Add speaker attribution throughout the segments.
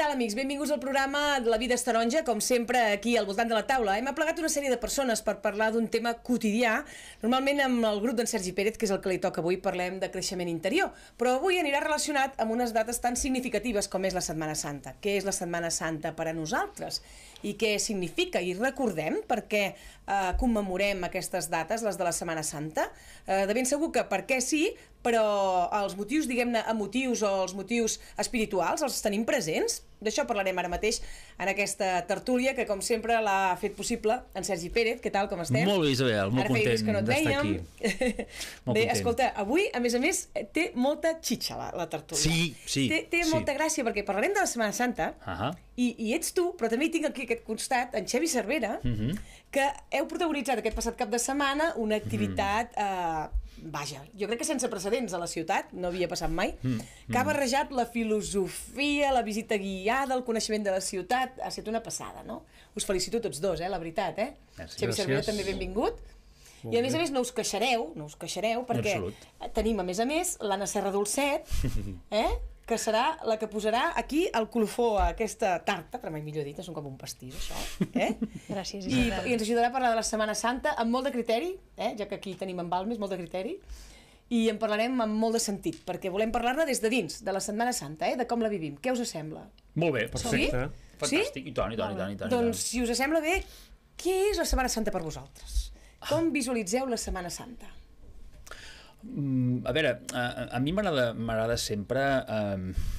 Speaker 1: tal, amics? Benvinguts al programa de La vida és taronja, com sempre, aquí al voltant de la taula. Hem aplegat una sèrie de persones per parlar d'un tema quotidià. Normalment amb el grup d'en Sergi Pérez, que és el que li toca avui, parlem de creixement interior, però avui anirà relacionat amb unes dates tan significatives com és la Setmana Santa. Què és la Setmana Santa per a nosaltres? I què significa? I recordem per què eh, commemorem aquestes dates, les de la Setmana Santa? Eh, de ben segur que per què sí, però els motius, diguem-ne, emotius o els motius espirituals els tenim presents? D'això parlarem ara mateix en aquesta tertúlia que, com sempre, l'ha fet possible en Sergi Pérez. Què tal, com estem? Molt bé, Isabel, molt ara content no d'estar aquí. molt bé, content. escolta, avui, a més a més, té molta xitxa la, la tertúlia. Sí, sí. Té, té sí. molta gràcia perquè parlarem de la Setmana Santa uh -huh. i, i ets tu, però també tinc aquí aquest costat, en Xevi Cervera, uh mhm. -huh. que heu protagonitzat aquest passat cap de setmana una activitat... Uh mhm. -huh. eh, vaja, jo crec que sense precedents a la ciutat, no havia passat mai, mm. que ha mm. barrejat la filosofia, la visita guiada, el coneixement de la ciutat, ha estat una passada, no? Us felicito tots dos, eh, la veritat, eh? Gràcies. Xavi Cervera també benvingut. Molt I a més a més no us queixareu, no us queixareu perquè tenim a més a més l'Anna Serra Dolcet, eh? que serà la que posarà aquí el colofó a aquesta tarta, però mai millor dit, és un com un pastís, això. Eh? Gràcies, Isabel. I, I ens ajudarà a parlar de la Setmana Santa amb molt de criteri, eh? ja que aquí tenim en Balmes molt de criteri, i en parlarem amb molt de sentit, perquè volem parlar-ne des de dins, de la Setmana Santa, eh? de com la vivim. Què us sembla?
Speaker 2: Molt bé, perfecte. Sí? Fantàstic, sí? i tant, i tant, i tant, i tant. Doncs,
Speaker 1: si us sembla bé, què és la Setmana Santa per vosaltres? Com visualitzeu la Setmana Santa?
Speaker 2: Mm, a veure, a, a mi m'agrada sempre... Eh,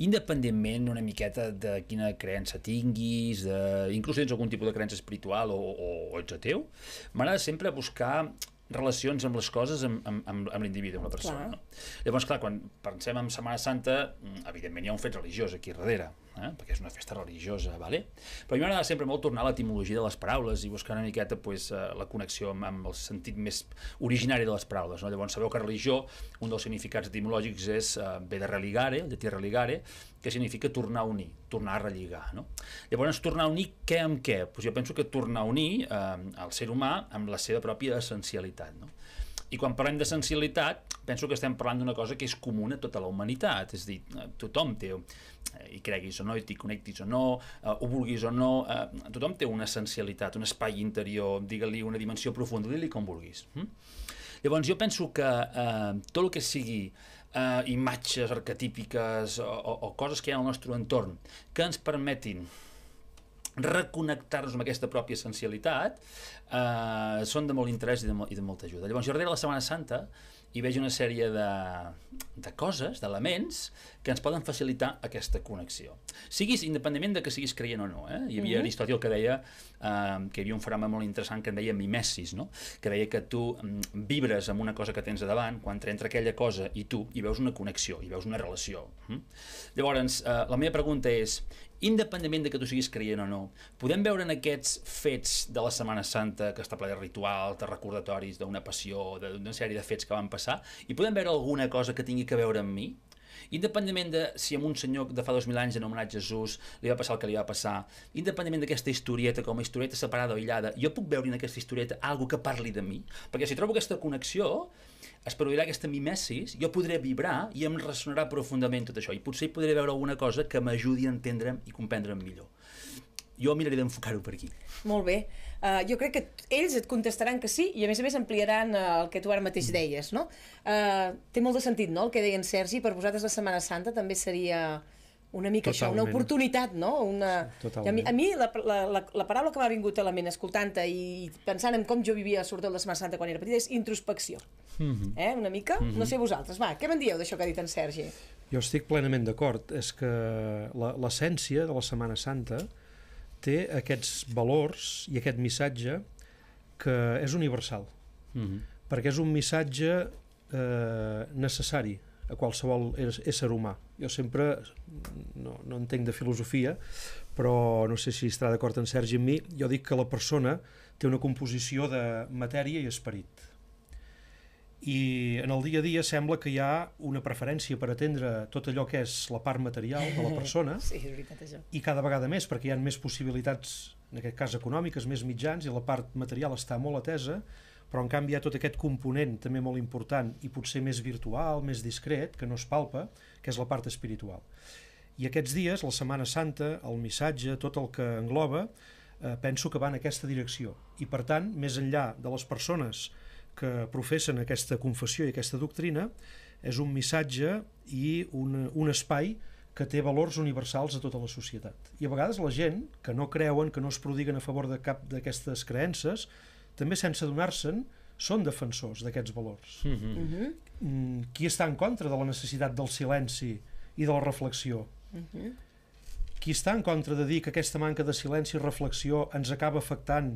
Speaker 2: independentment una miqueta de quina creença tinguis, de, inclús tens algun tipus de creença espiritual o, o, o ets ateu, m'agrada sempre buscar relacions amb les coses amb, amb, amb, amb l'individu, amb la persona. Clar. No? Llavors, clar, quan pensem en Setmana Santa, mm, evidentment hi ha un fet religiós aquí darrere, eh? perquè és una festa religiosa, vale? però a mi m'agrada sempre molt tornar a l'etimologia de les paraules i buscar una miqueta pues, eh, la connexió amb, amb el sentit més originari de les paraules. No? Llavors sabeu que religió, un dels significats etimològics és eh, ve de religare, de tir religare, que significa tornar a unir, tornar a relligar. No? Llavors, tornar a unir què amb què? Pues jo penso que tornar a unir eh, el ser humà amb la seva pròpia essencialitat. No? I quan parlem de sensibilitat, penso que estem parlant d'una cosa que és comuna a tota la humanitat, és dir, eh, tothom té, eh, i creguis o no, i t'hi connectis o no, eh, ho vulguis o no, eh, tothom té una sensibilitat, un espai interior, digue-li una dimensió profunda, digue-li com vulguis. Hm? Llavors jo penso que eh, tot el que sigui eh, imatges arquetípiques o, o, o coses que hi ha al nostre entorn que ens permetin reconnectar-nos amb aquesta pròpia essencialitat eh, són de molt interès i de, i de molta ajuda. Llavors jo arribo a la Setmana Santa i veig una sèrie de, de coses, d'elements, que ens poden facilitar aquesta connexió. Siguis, independentment de que siguis creient o no, eh? hi havia mm -hmm. Aristòtil que deia eh, que hi havia un fenomen molt interessant que en deia mimesis, no? que deia que tu mm, vibres amb una cosa que tens a davant, quan entra aquella cosa i tu, hi veus una connexió, hi veus una relació. Mm? Llavors, eh, la meva pregunta és, independentment de que tu siguis creient o no, podem veure en aquests fets de la Setmana Santa, que està ple de rituals, de recordatoris, d'una passió, d'una sèrie de fets que van passar, i podem veure alguna cosa que tingui que veure amb mi? Independentment de si amb un senyor de fa 2.000 anys anomenat Jesús li va passar el que li va passar, independentment d'aquesta historieta com a historieta separada o aïllada, jo puc veure en aquesta historieta algo que parli de mi? Perquè si trobo aquesta connexió, es produirà aquesta mimesis, jo podré vibrar i em ressonarà profundament tot això, i potser hi podré veure alguna cosa que m'ajudi a entendre'm i comprendre'm millor. Jo miraré d'enfocar-ho per aquí.
Speaker 1: Molt bé. Uh, jo crec que ells et contestaran que sí i a més a més ampliaran uh, el que tu ara mateix deies, no? Uh, té molt de sentit, no?, el que deien Sergi, per vosaltres la Setmana Santa també seria una mica Totalment. això, una oportunitat, no? Una... Sí, A mi, a mi la, la, la, la paraula que m'ha vingut a la ment escoltant-te i pensant en com jo vivia a sortir de Setmana Santa quan era petita és introspecció, mm -hmm. eh? Una mica? Mm -hmm. No mhm. sé vosaltres, va, què me'n dieu d'això que ha dit en Sergi?
Speaker 3: Jo estic plenament d'acord, és que l'essència de la Setmana Santa té aquests valors i aquest missatge que és universal, mm -hmm. perquè és un missatge eh, necessari a qualsevol ésser humà. Jo sempre no, no entenc de filosofia, però no sé si estarà d'acord en Sergi amb mi, jo dic que la persona té una composició de matèria i esperit. I en el dia a dia sembla que hi ha una preferència per atendre tot allò que és la part material de la persona sí, és veritat, això. i cada vegada més, perquè hi ha més possibilitats, en aquest cas econòmiques, més mitjans, i la part material està molt atesa, però en canvi hi ha tot aquest component també molt important i potser més virtual, més discret, que no es palpa, que és la part espiritual. I aquests dies, la Setmana Santa, el missatge, tot el que engloba, eh, penso que va en aquesta direcció. I per tant, més enllà de les persones que professen aquesta confessió i aquesta doctrina, és un missatge i un, un espai que té valors universals a tota la societat. I a vegades la gent, que no creuen, que no es prodiguen a favor de cap d'aquestes creences, també sense adonar-se'n, són defensors d'aquests valors. Mm-hmm. Mm-hmm. Mm -hmm. Mm -hmm. Qui està en contra de la necessitat del silenci i de la reflexió? Mm -hmm. Qui està en contra de dir que aquesta manca de silenci i reflexió ens acaba afectant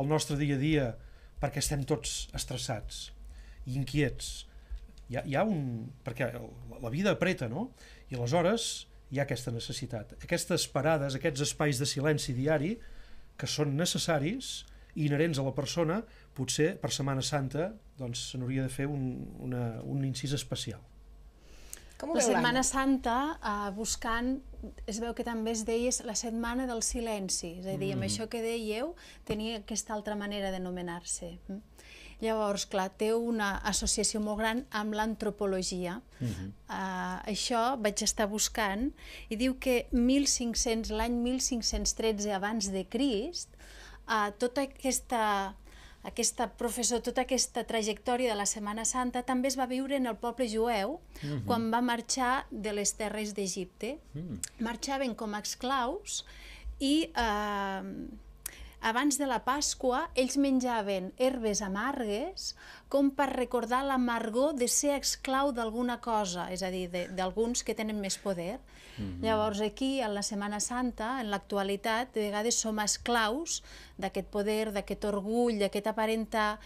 Speaker 3: el nostre dia a dia perquè estem tots estressats, i inquiets? Hi ha, hi ha un... perquè la vida apreta, no? I aleshores hi ha aquesta necessitat. Aquestes parades, aquests espais de silenci diari que són necessaris inherents a la persona, potser per Setmana Santa doncs se n'hauria de fer un, una, un incís especial. Com la Setmana
Speaker 4: Santa, eh, buscant, es veu que també es deia la Setmana del Silenci, és a dir, mm. amb això que dèieu, tenia aquesta altra manera de nomenar-se. Mm? Llavors, clar, té una associació molt gran amb l'antropologia. Mm -hmm. uh, això vaig estar buscant i diu que 1500 l'any 1513 abans de Crist a tota aquesta aquesta professor, tota aquesta trajectòria de la Setmana Santa també es va viure en el poble jueu mm -hmm. quan va marxar de les terres d'Egipte. Mm. Marxaven com a esclaus i eh, abans de la Pasqua ells menjaven herbes amargues com per recordar l'amargor de ser esclau d'alguna cosa, és a dir, d'alguns que tenen més poder. -hmm. Llavors, aquí, en la Setmana Santa, en l'actualitat, de vegades som esclaus d'aquest poder, d'aquest orgull, d'aquest aparentar,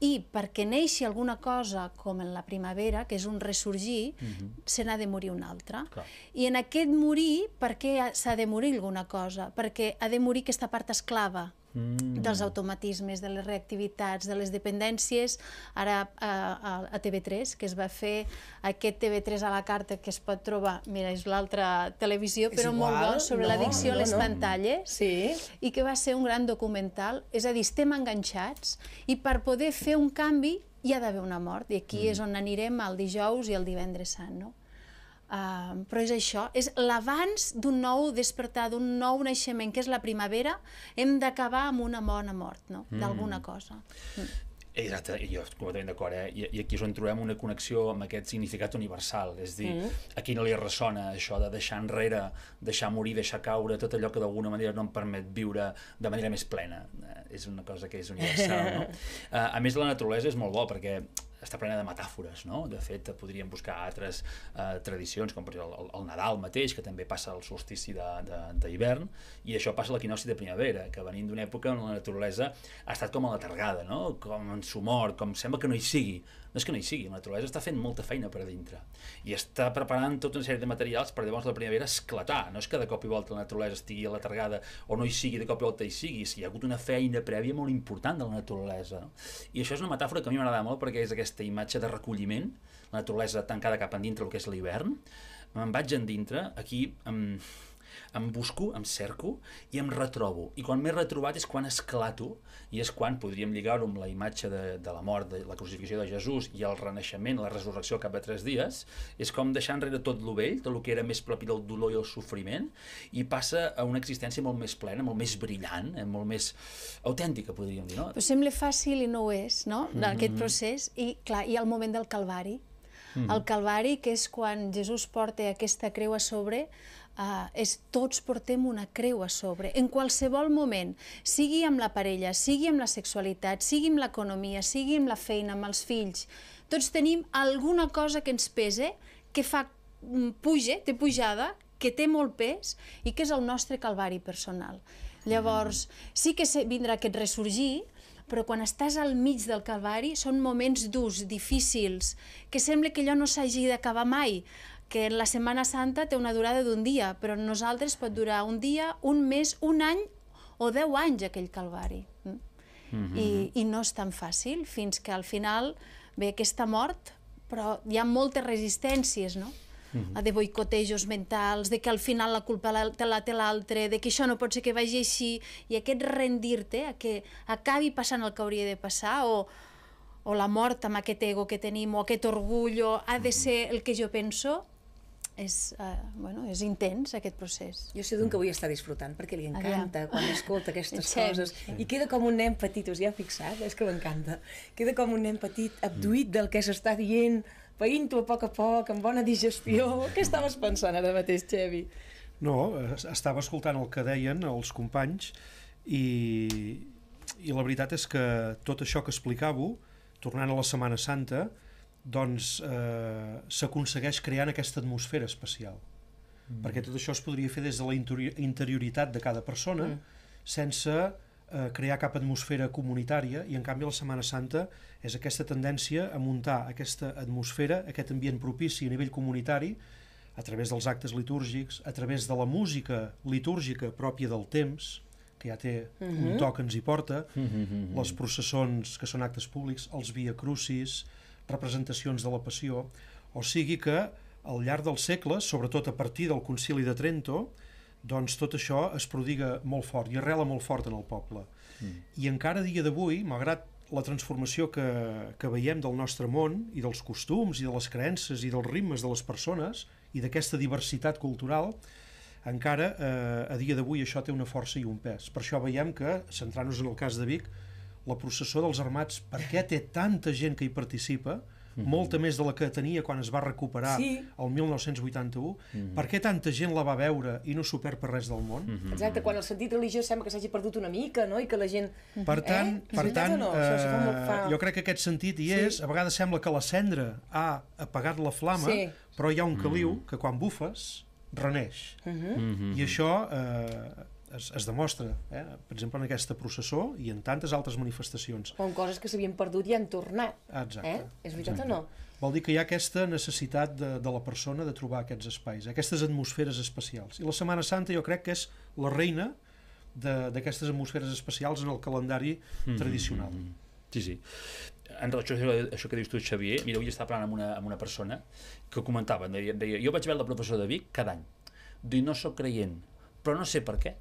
Speaker 4: i perquè neixi alguna cosa com en la primavera, que és un ressorgir, mm -hmm. se n'ha de morir una altra. Clar. I en aquest morir, per què s'ha de morir alguna cosa? Perquè ha de morir aquesta part esclava, mm. dels automatismes, de les reactivitats, de les dependències. Ara a, a, a TV3, que es va fer aquest TV3 a la carta que es pot trobar, mira, és l'altra televisió, és però igual? molt bo, sobre no, l'addicció no, a les no. pantalles, sí. i que va ser un gran documental. És a dir, estem enganxats i per poder fer un canvi hi ha d'haver una mort, i aquí mm. és on anirem el dijous i el divendres sant, no? Uh, però és això, és l'abans d'un nou despertar, d'un nou naixement, que és la primavera, hem d'acabar amb una bona mort, no? Mm. d'alguna cosa. Mm.
Speaker 2: Exacte, jo estic completament d'acord, eh? I, I aquí és on trobem una connexió amb aquest significat universal, és dir, mm. qui no li ressona això de deixar enrere, deixar morir, deixar caure, tot allò que d'alguna manera no em permet viure de manera més plena. Eh, és una cosa que és universal, no? Eh, a més, la naturalesa és molt bo, perquè està plena de metàfores, no? De fet, podríem buscar altres eh, tradicions, com per exemple el, el Nadal mateix, que també passa el solstici d'hivern, i això passa a l'equinoci de primavera, que venim d'una època on la naturalesa ha estat com a la targada, no? Com en su mort, com sembla que no hi sigui, no és que no hi sigui, la naturalesa està fent molta feina per a dintre i està preparant tota una sèrie de materials per llavors la primavera esclatar, no és que de cop i volta la naturalesa estigui a la targada o no hi sigui, de cop i volta hi sigui, hi ha hagut una feina prèvia molt important de la naturalesa no? i això és una metàfora que a mi m'agrada molt perquè és aquesta imatge de recolliment la naturalesa tancada cap endintre el que és l'hivern me'n vaig endintre, aquí amb em busco, em cerco i em retrobo. I quan m'he retrobat és quan esclato i és quan podríem lligar-ho amb la imatge de, de la mort, de la crucifixió de Jesús i el renaixement, la resurrecció cap a tres dies. És com deixar enrere tot lo vell, tot el que era més propi del dolor i el sofriment i passa a una existència molt més plena, molt més brillant, eh, molt més autèntica, podríem dir. No? Però
Speaker 4: sembla fàcil i no ho és, no? D'aquest mm-hmm. mm -hmm. procés i, clar, i el moment del Calvari, Mm -hmm. El Calvari, que és quan Jesús porta aquesta creu a sobre, Uh, és, tots portem una creu a sobre. En qualsevol moment, sigui amb la parella, sigui amb la sexualitat, sigui amb l'economia, sigui amb la feina, amb els fills, tots tenim alguna cosa que ens pese, que fa mm, puja, té pujada, que té molt pes i que és el nostre calvari personal. Mm. Llavors, sí que vindrà aquest ressorgir, però quan estàs al mig del calvari són moments durs, difícils, que sembla que allò no s'hagi d'acabar mai que en la Setmana Santa té una durada d'un dia, però en nosaltres pot durar un dia, un mes, un any o deu anys aquell calvari. Mm -hmm. I, mhm. I no és tan fàcil, fins que al final ve aquesta mort, però hi ha moltes resistències, no? Mm -hmm. de boicotejos mentals, de que al final la culpa la, te la té l'altre, de que això no pot ser que vagi així, i aquest rendir-te a que acabi passant el que hauria de passar, o, o la mort amb aquest ego que tenim, o aquest orgull, o ha de mhm. ser el que jo penso, és, uh, bueno, és intens aquest procés.
Speaker 1: Jo sé d'un que vull estar disfrutant, perquè li encanta Aviam. quan escolta aquestes coses. Sí. I queda com un nen petit, us hi ha fixat? És que m'encanta. Queda com un nen petit, abduït del que s'està dient, veint-ho a poc a poc, amb bona digestió. Què estaves pensant ara mateix, Xevi?
Speaker 3: No, estava escoltant el que deien els companys i, i la veritat és que tot això que explicàveu, tornant a la Setmana Santa, doncs eh, s'aconsegueix creant aquesta atmosfera especial. Mm. Perquè tot això es podria fer des de la interioritat de cada persona, mm. sense eh, crear cap atmosfera comunitària, i en canvi la Setmana Santa és aquesta tendència a muntar aquesta atmosfera, aquest ambient propici a nivell comunitari, a través dels actes litúrgics, a través de la música litúrgica pròpia del temps, que ja té mm -hmm. un mhm. to que ens hi porta, mm -hmm. les processons, que són actes públics, els via crucis, representacions de la passió, o sigui que al llarg del segle, sobretot a partir del concili de Trento, doncs tot això es prodiga molt fort i arrela molt fort en el poble. Mm. I encara dia d'avui, malgrat la transformació que, que veiem del nostre món i dels costums i de les creences i dels ritmes de les persones i d'aquesta diversitat cultural, encara eh, a dia d'avui això té una força i un pes. Per això veiem que, centrant-nos en el cas de Vic, la processó dels armats, per què té tanta gent que hi participa, Mm -hmm. molta més de la que tenia quan es va recuperar sí. el 1981. Mm -hmm. Per què tanta gent la va veure i no s'ho per res del món? Mm -hmm. Exacte,
Speaker 1: quan el sentit religiós sembla que s'hagi perdut una mica, no? I que la gent... Per eh? tant, eh? per tant no? eh, fa... jo
Speaker 3: crec que aquest sentit hi és. Sí. A vegades sembla que la cendra ha apagat la flama, sí. però hi ha un caliu mm -hmm. que quan bufes reneix. Mm -hmm. Mm -hmm. I això... Eh, es, es demostra, eh? per exemple, en aquesta processó i en tantes altres manifestacions.
Speaker 1: O en coses que s'havien perdut i han tornat.
Speaker 3: Eh? Exacte. Eh? És veritat Exacte. o no? Vol dir que hi ha aquesta necessitat de, de la persona de trobar aquests espais, aquestes atmosferes especials. I la Setmana Santa jo crec que és la reina d'aquestes atmosferes especials en el calendari mm -hmm. tradicional.
Speaker 2: Sí, sí. En relació a això que dius tu, Xavier, mira, avui estava parlant amb una, amb una persona que comentava, deia, deia, jo vaig veure la professora de Vic cada any, diu, no sóc creient, però no sé per què,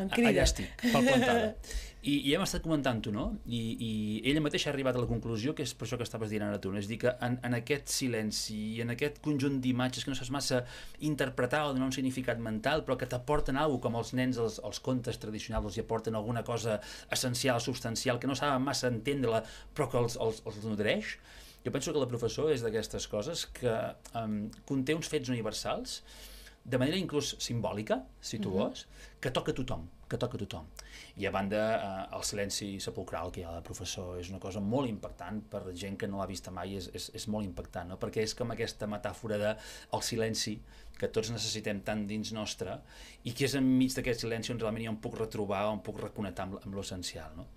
Speaker 1: em ah, crida. Allà estic, pel plantada.
Speaker 2: I, i hem estat comentant-ho, no? I, I ella mateixa ha arribat a la conclusió, que és per això que estaves dient ara tu, no? és dir, que en, en aquest silenci i en aquest conjunt d'imatges que no saps massa interpretar o donar un significat mental, però que t'aporten alguna com els nens, els, els contes tradicionals, els hi aporten alguna cosa essencial, substancial, que no saben massa entendre-la, però que els, els, els nodreix, jo penso que la professora és d'aquestes coses que um, conté uns fets universals de manera inclús simbòlica, si tu mhm. vols, que toca tothom, que toca tothom. I a banda, eh, el silenci sepulcral que hi ha de professor és una cosa molt impactant per gent que no l'ha vista mai, és, és, és molt impactant, no? perquè és com aquesta metàfora de el silenci que tots necessitem tant dins nostre i que és enmig d'aquest silenci on realment ha em puc retrobar, on puc reconectar amb, amb l'essencial. No?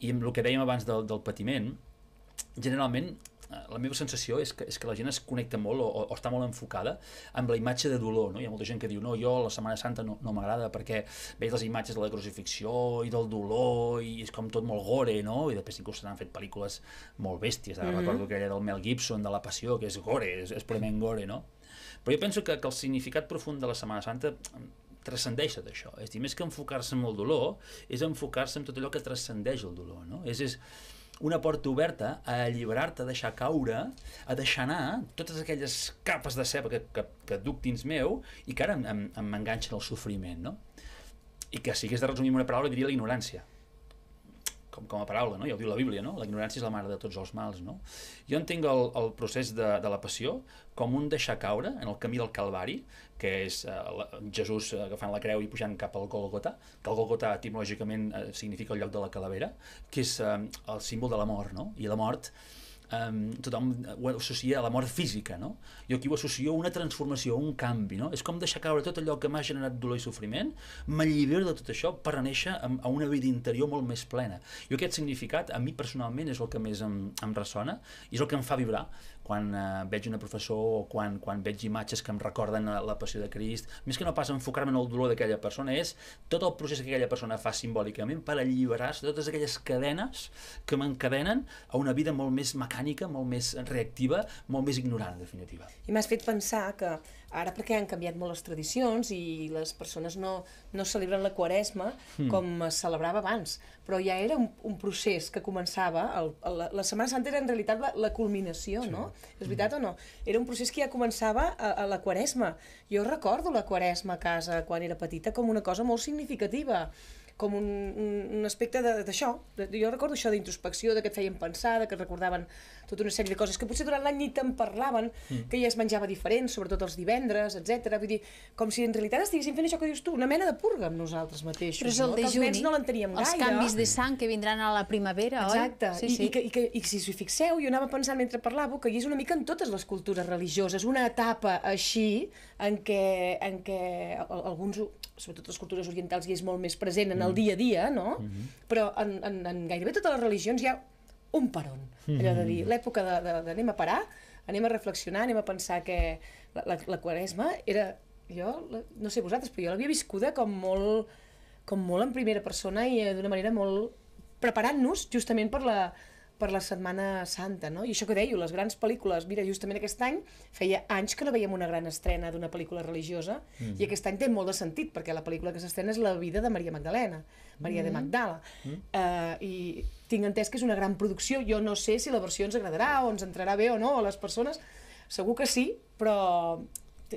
Speaker 2: I amb el que dèiem abans del, del patiment, generalment la meva sensació és que, és que la gent es connecta molt o, o està molt enfocada amb la imatge de dolor. No? Hi ha molta gent que diu, no, jo la Setmana Santa no, no m'agrada perquè veig les imatges de la crucifixió i del dolor i és com tot molt gore, no? I després inclús s'han fet pel·lícules molt bèsties. Ara mm -hmm. recordo aquella del Mel Gibson, de La Passió, que és gore, és, és purament gore, no? Però jo penso que, que el significat profund de la Setmana Santa transcendeix tot això. És dir, més que enfocar-se en el dolor, és enfocar-se en tot allò que transcendeix el dolor, no? És, és, una porta oberta a alliberar-te, a deixar caure, a deixar anar totes aquelles capes de ceba que, que, que duc dins meu i que ara em, al sofriment, no? I que si hagués de resumir una paraula diria la ignorància com, com a paraula, no? ja ho diu la Bíblia, no? la ignorància és la mare de tots els mals. No? Jo entenc el, el procés de, de la passió com un deixar caure en el camí del Calvari, que és eh, la, Jesús agafant la creu i pujant cap al Golgota, que el Golgota etimològicament eh, significa el lloc de la calavera, que és eh, el símbol de la mort, no? i la mort um, tothom ho eh, associa a la mort física, no? Jo aquí ho associo a una transformació, a un canvi, no? És com deixar caure tot allò que m'ha generat dolor i sofriment, m'allibero de tot això per reneixer a, a una vida interior molt més plena. Jo aquest significat, a mi personalment, és el que més em, em ressona i és el que em fa vibrar, quan eh, veig una professor o quan, quan veig imatges que em recorden la, eh, la passió de Crist, més que no pas enfocar-me en el dolor d'aquella persona, és tot el procés que aquella persona fa simbòlicament per alliberar-se totes aquelles cadenes que m'encadenen a una vida molt més mecànica, molt més reactiva, molt més ignorant, en definitiva.
Speaker 1: I m'has fet pensar que ara perquè han canviat molt les tradicions i les persones no, no celebren la quaresma mm. com es celebrava abans, però ja era un, un procés que començava, el, el, la, la Setmana Santa era en realitat la, la culminació, sí. no? És hmm. veritat mm. o no? Era un procés que ja començava a, a la quaresma. Jo recordo la quaresma a casa quan era petita com una cosa molt significativa, com un, un, un aspecte d'això. Jo recordo això d'introspecció, de que et feien pensar, de que et recordaven tota una sèrie de coses que potser durant l'any ni te'n parlaven, mm. que ja es menjava diferent, sobretot els divendres, etc. Vull dir, com si en realitat estiguéssim fent això que dius tu, una mena de purga amb nosaltres mateixos. Però és el no? de Que els nens no l'enteníem gaire. Els canvis de
Speaker 4: sang que vindran a la primavera, Exacte. oi? Exacte. Sí, sí. I,
Speaker 1: i, que, i, I si us fixeu, jo anava pensant mentre parlava que hi és una mica en totes les cultures religioses, una etapa així en què, en què alguns sobretot les cultures orientals hi és molt més present en el mm. dia a dia, no? Mm -hmm. Però en, en, en gairebé totes les religions hi ha
Speaker 4: un peron, allò de dir, mm-hmm.
Speaker 1: l'època de, de, a parar, anem a reflexionar, anem a pensar que la, la, la quaresma era, jo, la, no sé vosaltres, però jo l'havia viscuda com molt, com molt en primera persona i eh, d'una manera molt preparant-nos justament per la, per la Setmana Santa, no? I això que deio, les grans pel·lícules, mira, justament aquest any feia anys que no veiem una gran estrena d'una pel·lícula religiosa mm. i mm-hmm. aquest any té molt de sentit, perquè la pel·lícula que s'estrena és La vida de Maria Magdalena, Maria mm. de mm-hmm. Magdala. Mm. Uh, I tinc entès que és una gran producció, jo no sé si la versió ens agradarà o ens entrarà bé o no a les persones, segur que sí, però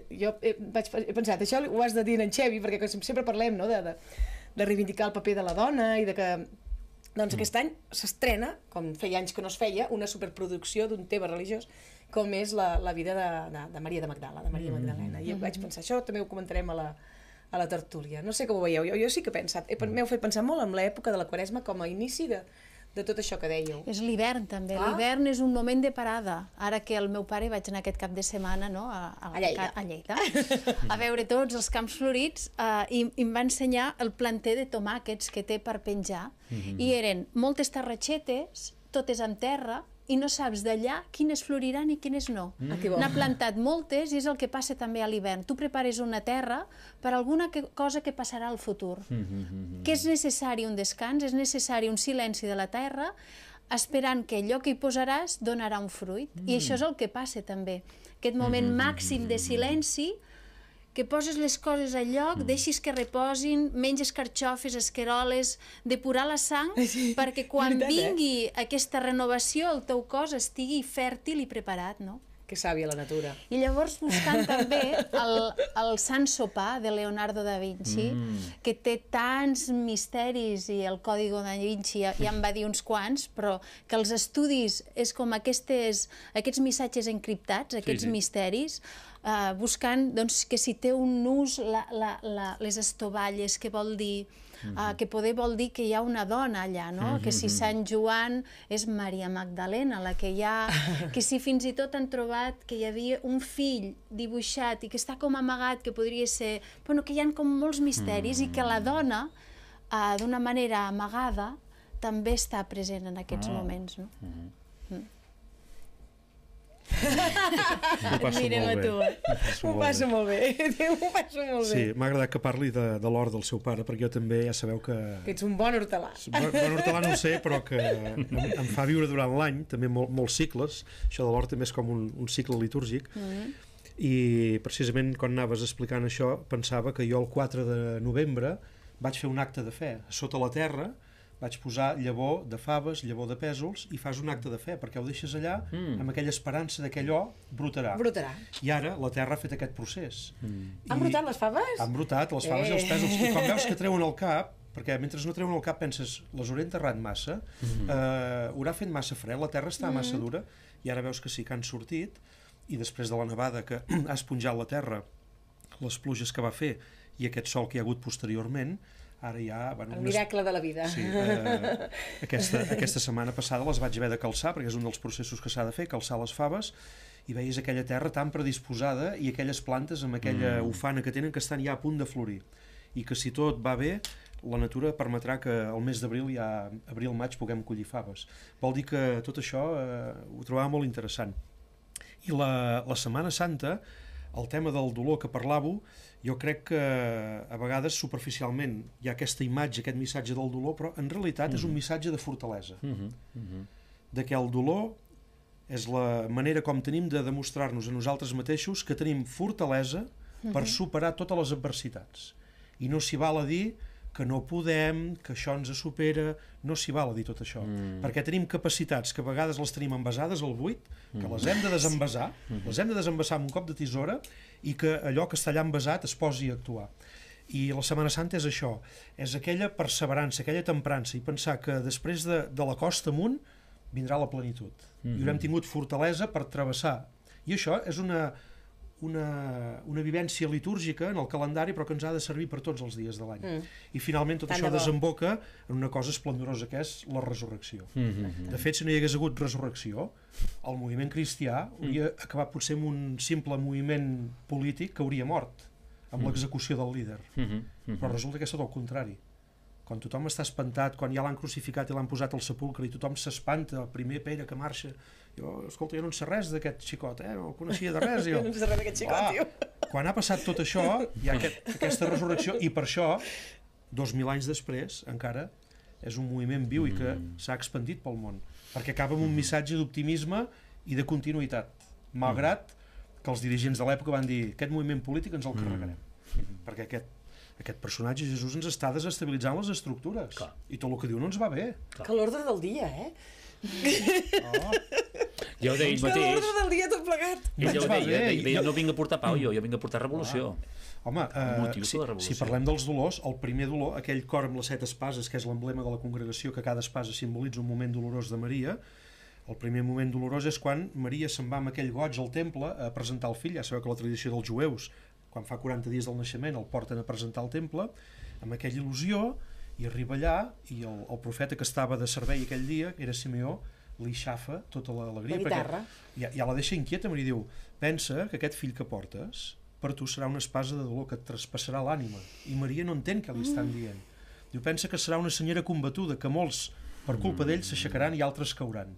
Speaker 1: jo he, vaig, he pensat, això ho has de dir en Xevi, perquè sempre parlem no, de, de, de reivindicar el paper de la dona i de que doncs mm. aquest any s'estrena, com feia anys que no es feia, una superproducció d'un tema religiós com és la, la vida de, de, de Maria de Magdala, de Maria mm. Magdalena. I mm. vaig pensar, això també ho comentarem a la, a la tertúlia. No sé com ho veieu, jo, jo sí que he pensat, m'heu fet pensar molt en l'època de la Quaresma com a inici de, de tot això que dèieu.
Speaker 4: És l'hivern, també. Ah. L'hivern és un moment de parada. Ara que el meu pare vaig anar aquest cap de setmana no, a, a, a, Lleida. a, Lleida, a veure tots els camps florits eh, i, i em va ensenyar el planter de tomàquets que té per penjar. Mm -hmm. I eren moltes tarratxetes, totes en terra, i no saps d'allà quines floriran i quines no. Mm. Ah, N'ha plantat moltes i és el que passa també a l'hivern. Tu prepares una terra per alguna que, cosa que passarà al futur.
Speaker 2: Mm -hmm.
Speaker 4: Que és necessari un descans, és necessari un silenci de la terra esperant que allò que hi posaràs donarà un fruit. Mm. I això és el que passa també. Aquest moment màxim de silenci mm que poses les coses al lloc, mm. deixis que reposin, menges carxofes, esqueroles, depurar la sang, sí, perquè quan veritat, eh? vingui eh? aquesta renovació el teu cos estigui fèrtil i preparat, no?
Speaker 1: Que sàvia la natura.
Speaker 4: I llavors buscant també el, el Sant Sopar de Leonardo da Vinci, mm. que té tants misteris i el Código da Vinci ja, ja en va dir uns quants, però que els estudis és com aquestes, aquests missatges encriptats, aquests sí, sí. misteris, Eh, buscant doncs, que si té un nus la, la, la, les estovalles, que vol dir... Uh -huh. eh, mhm. que poder vol dir que hi ha una dona allà, no? Uh mhm, -huh. Que si mhm. Sant Joan és Maria Magdalena, la que hi ha... Que si fins i tot han trobat que hi havia un fill dibuixat i que està com amagat, que podria ser... Bueno, que hi han com molts misteris uh -huh. i que la mm. dona, uh, d'una manera amagada, també està present en aquests uh ah. -huh. moments, no? Uh -huh.
Speaker 1: Ho passo, Mirem molt bé. Tu, eh? passo, molt bé. M'ho passo molt bé. Sí,
Speaker 3: m'ha agradat que parli de, de l'hort del seu pare, perquè jo també ja sabeu que...
Speaker 1: Que ets un bon hortelà. Bon, bon hortelà no sé, però que
Speaker 3: em, em fa viure durant l'any, també mol, molts cicles. Això de l'hort també és com un, un cicle litúrgic. Mm -hmm. I precisament quan anaves explicant això, pensava que jo el 4 de novembre vaig fer un acte de fe sota la terra, vaig posar llavor de faves, llavor de pèsols, i fas un acte de fe, perquè ho deixes allà mm. amb aquella esperança que allò brotarà. brotarà. I ara la terra ha fet aquest procés. Mm. han
Speaker 1: brotat les faves? Han brotat les faves eh. i els eh.
Speaker 3: pèsols. I quan veus que treuen el cap, perquè mentre no treuen el cap penses les hauré enterrat massa, mm -hmm. eh, haurà fet massa fred, la terra està mm -hmm. massa dura, i ara veus que sí que han sortit, i després de la nevada que ha esponjat la terra, les pluges que va fer i aquest sol que hi ha hagut posteriorment, ara ja... Bueno, el miracle
Speaker 1: unes... de la vida. Sí, eh,
Speaker 3: aquesta, aquesta setmana passada les vaig haver de calçar, perquè és un dels processos que s'ha de fer, calçar les faves, i veies aquella terra tan predisposada i aquelles plantes amb aquella mm. ufana que tenen que estan ja a punt de florir i que si tot va bé la natura permetrà que al mes d'abril ja abril-maig puguem collir faves vol dir que tot això eh, ho trobava molt interessant i la, la Setmana Santa el tema del dolor que parlàveu jo crec que a vegades superficialment hi ha aquesta imatge, aquest missatge del dolor, però en realitat mm -hmm. és un mm-hmm. missatge de fortalesa. Mm -hmm. Mm -hmm. De que el dolor és la manera com tenim de demostrar-nos a nosaltres mateixos que tenim fortalesa mm -hmm. per mm-hmm. superar totes les adversitats. I no s'hi val a dir que no podem, que això ens supera, no s'hi val a dir tot això, mm. perquè tenim capacitats que a vegades les tenim envasades al buit, que mm. les hem de mm. desenvasar, sí. Mm-hmm. les hem de desenvasar amb un cop de tisora i que allò que està allà envasat es posi a actuar. I la Setmana Santa és això, és aquella perseverança, aquella temprança, i pensar que després de, de la costa amunt vindrà la plenitud. Mm -hmm. I mm-hmm. haurem tingut fortalesa per travessar. I això és una, una, una vivència litúrgica en el calendari però que ens ha de servir per tots els dies de l'any mm. i finalment tot Tant això de desemboca en una cosa esplendorosa que és la resurrecció mm -hmm. de fet si no hi hagués hagut resurrecció el moviment cristià mm. hauria acabat potser amb un simple moviment polític que hauria mort amb mm. l'execució del líder Mm -hmm. però resulta que és tot el contrari quan tothom està espantat, quan ja l'han crucificat i l'han posat al sepulcre i tothom s'espanta, el primer Pere que marxa jo, escolta, jo no en sé res d'aquest xicot, eh? No el coneixia de res, jo. no en sé res
Speaker 1: d'aquest xicot, tio.
Speaker 3: Quan ha passat tot això, hi ha aquest, aquesta resurrecció, i per això, dos mil anys després, encara, és un moviment viu mm. i que mm. s'ha expandit pel món, perquè acaba amb un mm. missatge d'optimisme i de continuïtat, malgrat mm. que els dirigents de l'època van dir aquest moviment polític ens el carregarem, mm. perquè aquest aquest personatge Jesús ens està desestabilitzant les estructures Clar.
Speaker 2: i tot el que diu no ens va bé
Speaker 3: Clar. que l'ordre del dia eh
Speaker 2: oh. Jo ho deia ell mateix. L'ordre
Speaker 1: del dia tot plegat.
Speaker 2: Ell ho deia, deia, deia eh? no vinc a portar pau mm. jo, jo vinc a portar revolució.
Speaker 1: Ah.
Speaker 3: Home, eh, si, si parlem dels dolors, el primer dolor, aquell cor amb les set espases, que és l'emblema de la congregació, que cada espasa simbolitza un moment dolorós de Maria, el primer moment dolorós és quan Maria se'n va amb aquell goig al temple a presentar el fill, ja sabeu que la tradició dels jueus, quan fa 40 dies del naixement el porten a presentar al temple, amb aquella il·lusió, i arriba allà, i el, el profeta que estava de servei aquell dia, que era Simeó, li xafa tota l'alegria. La guitarra. Ja, ja la deixa inquieta, i diu, pensa que aquest fill que portes per tu serà una espasa de dolor que et traspassarà l'ànima. I Maria no entén què li estan mm. dient. Diu, pensa que serà una senyera combatuda, que molts, per culpa mm. d'ells, s'aixecaran i altres cauran.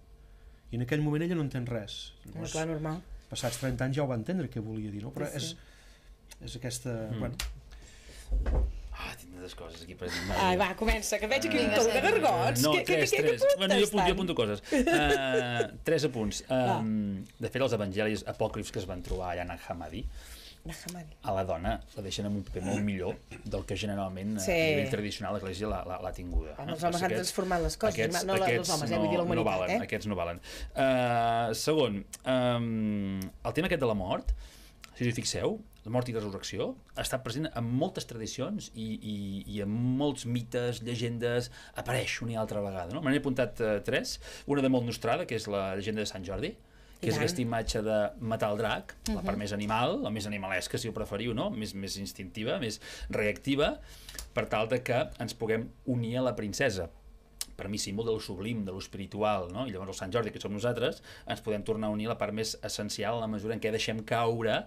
Speaker 3: I en aquell moment ella no entén res. Ah, Llavors, no, clar, normal. Passats 30 anys ja ho va entendre què volia dir, no? Però sí, sí. és, és
Speaker 2: aquesta... Mm. Bueno, Ah, tinc tantes coses aquí per dir. Ai, va, comença,
Speaker 1: que veig aquí un eh, toc de gargots. No, tres, que, que, tres. bueno, jo, puc, jo apunto coses.
Speaker 2: Uh, tres apunts. Um, de fet, els evangelis apòcrifs que es van trobar allà en Hamadi,
Speaker 1: a
Speaker 2: la dona la deixen en un paper molt millor del que generalment eh, sí. a nivell tradicional l'Església l'ha tinguda. Ah, els homes han transformat
Speaker 1: les coses, aquests, no aquests els homes, no, eh, vull dir la humanitat. No valen, eh?
Speaker 2: Aquests no valen. Uh, segon, um, el tema aquest de la mort, si us hi fixeu, la mort i la resurrecció ha estat present en moltes tradicions i, i, i en molts mites, llegendes, apareix una i altra vegada. No? Me n'he apuntat eh, tres, una de molt nostrada, que és la llegenda de Sant Jordi, que és aquesta imatge de matar el drac, uh -huh. la mhm. part més animal, la més animalesca, si ho preferiu, no? més, més instintiva, més reactiva, per tal de que ens puguem unir a la princesa per mi, símbol del sublim, de lo espiritual, no? I llavors el Sant Jordi, que som nosaltres, ens podem tornar a unir a la part més essencial a la mesura en què deixem caure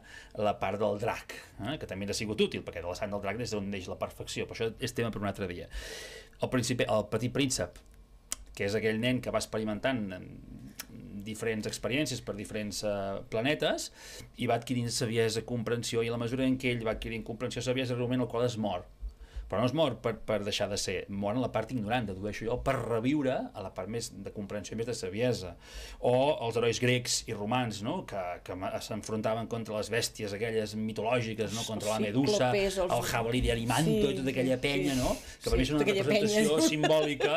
Speaker 2: la part del drac, eh? que també ha sigut útil, perquè de la sang del drac és d'on neix la perfecció, però això és tema per un altre dia. El, príncipe, el petit príncep, que és aquell nen que va experimentant diferents experiències per diferents uh, planetes i va adquirint saviesa, comprensió i a la mesura en què ell va adquirint comprensió, saviesa, realment el qual es mor però no es mor per, per deixar de ser, mor en la part ignorant, dedueixo jo, per reviure a la part més de comprensió més de saviesa. O els herois grecs i romans, no? que, que s'enfrontaven contra les bèsties aquelles mitològiques, no? contra la medusa, el, el jabalí de Arimanto sí, i tota aquella penya, no? que per mi és una tota representació penya. simbòlica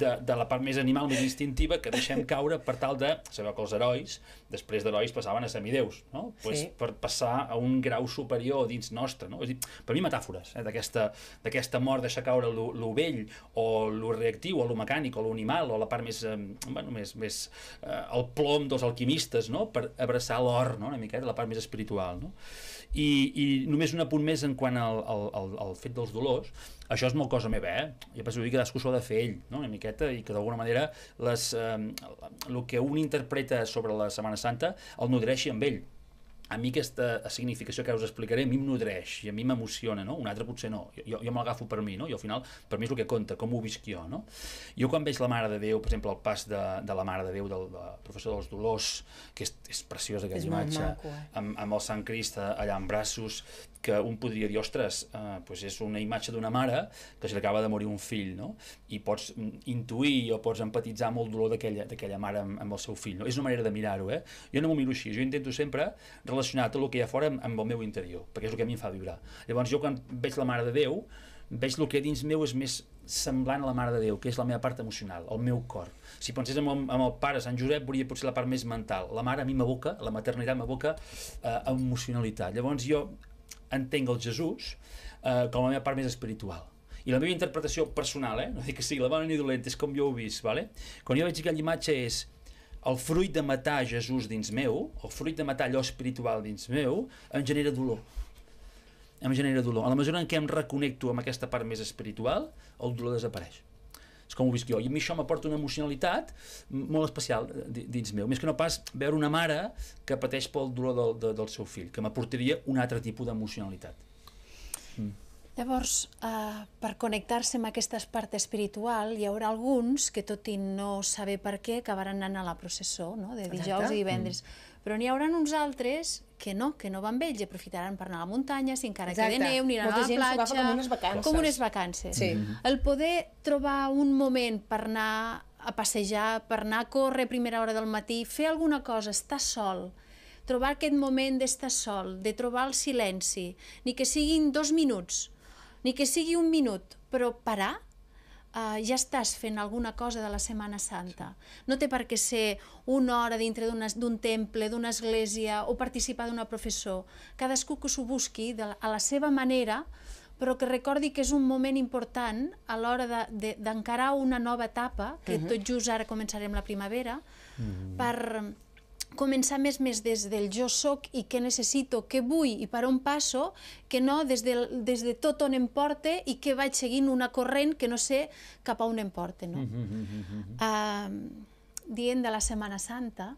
Speaker 2: de, de la part més animal, més instintiva, que deixem caure per tal de... Sabeu que els herois, després d'herois, passaven a semideus, no? pues, sí. per passar a un grau superior dins nostre. No? És dir, per mi, metàfores eh? d'aquesta aquesta mort deixar caure lo, vell o lo reactiu o lo mecànic o lo animal o la part més, eh, bueno, més, més eh, el plom dels alquimistes no? per abraçar l'or, no? una mica, eh, la part més espiritual. No? I, I només un apunt més en quant al, al, al, al fet dels dolors, això és molt cosa meva, eh? Jo penso que cadascú s'ho ha de fer ell, no? una miqueta, i que d'alguna manera les, eh, el que un interpreta sobre la Setmana Santa el nodreixi amb ell, a mi aquesta significació que us explicaré a mi em nodreix i a mi m'emociona, no? Un altre potser no. Jo, jo me l'agafo per mi, no? I al final, per mi és el que compta, com ho visc jo, no? Jo quan veig la Mare de Déu, per exemple, el pas de, de la Mare de Déu del del professor dels Dolors, que és, és preciosa aquesta és imatge, maco, eh? amb, amb el Sant Crist allà en braços, que un podria dir, ostres, eh, pues és una imatge d'una mare que se li acaba de morir un fill, no? I pots mm, intuir o pots empatitzar molt el dolor d'aquella mare amb, amb el seu fill, no? És una manera de mirar-ho, eh? Jo no m'ho miro així, jo intento sempre relacionar tot el que hi ha fora amb, amb el meu interior, perquè és el que a mi em fa vibrar. Llavors jo quan veig la Mare de Déu, veig el que dins meu és més semblant a la Mare de Déu, que és la meva part emocional, el meu cor. Si pensés en el, en el pare Sant Josep, volia potser la part més mental. La mare a mi m'aboca, la maternitat m'aboca eh, emocionalitat. Llavors jo entenc el Jesús eh, com la meva part més espiritual. I la meva interpretació personal, eh, no dic que sigui la bona ni dolenta, és com jo ho he vist, vale? quan jo veig que aquella imatge és el fruit de matar Jesús dins meu, el fruit de matar allò espiritual dins meu, em genera dolor em genera dolor. A la mesura en què em reconecto amb aquesta part més espiritual, el dolor desapareix és com ho visc jo. I a mi això m'aporta una emocionalitat molt especial eh, dins meu. Més que no pas veure una mare que pateix pel dolor del, de, del seu fill, que m'aportaria un altre tipus d'emocionalitat.
Speaker 4: Mm. Llavors, eh, per connectar-se amb aquesta part espiritual, hi haurà alguns que, tot i no saber per què, acabaran anant a la processó no? de dijous Exacte. i divendres. Mm però n'hi haurà uns altres que no, que no van bé, ells aprofitaran per anar a la muntanya, si encara Exacte. queda neu, aniran Molta a la platja... com unes vacances. Com unes vacances. Sí. Mm -hmm. El poder trobar un moment per anar a passejar, per anar a córrer a primera hora del matí, fer alguna cosa, estar sol, trobar aquest moment d'estar sol, de trobar el silenci, ni que siguin dos minuts, ni que sigui un minut, però parar Uh, ja estàs fent alguna cosa de la Setmana Santa. No té per què ser una hora dintre d'un temple, d'una església o participar d'una professor. Cadascú que s'ho busqui de, la, a la seva manera, però que recordi que és un moment important a l'hora d'encarar de, de, una nova etapa, que uh mhm. -huh. tot just ara començarem la primavera, uh mhm. -huh. per començar més més des del jo sóc i què necessito, què vull i per on passo, que no des de, des de tot on em porte i que vaig seguint una corrent que no sé cap a on em porte. No? Mm -hmm. uh, dient de la Setmana Santa,